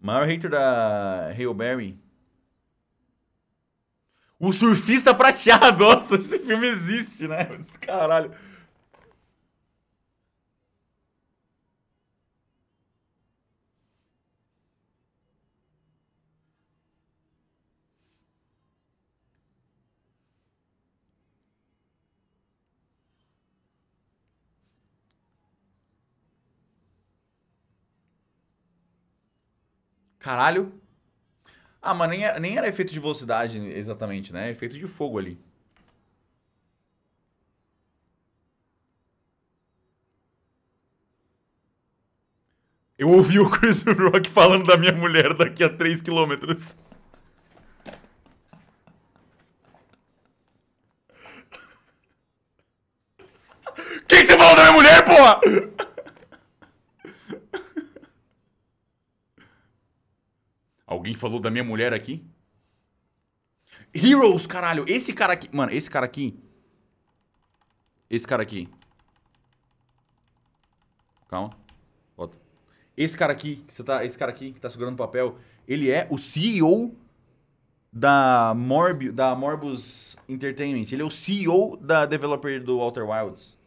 Maior hater da Hail Berry. O Surfista Prateado. Nossa, esse filme existe, né? Caralho. Caralho. Ah, mas nem era, nem era efeito de velocidade exatamente, né? É efeito de fogo ali. Eu ouvi o Chris Rock falando da minha mulher daqui a 3 quilômetros. Quem você falou da minha mulher, porra? Alguém falou da minha mulher aqui? Heroes, caralho! Esse cara aqui... Mano, esse cara aqui... Esse cara aqui. Calma. Volta. Esse cara aqui, que você tá, esse cara aqui que tá segurando o papel, ele é o CEO da Morb, da Morbus Entertainment. Ele é o CEO da developer do Walter Wilds.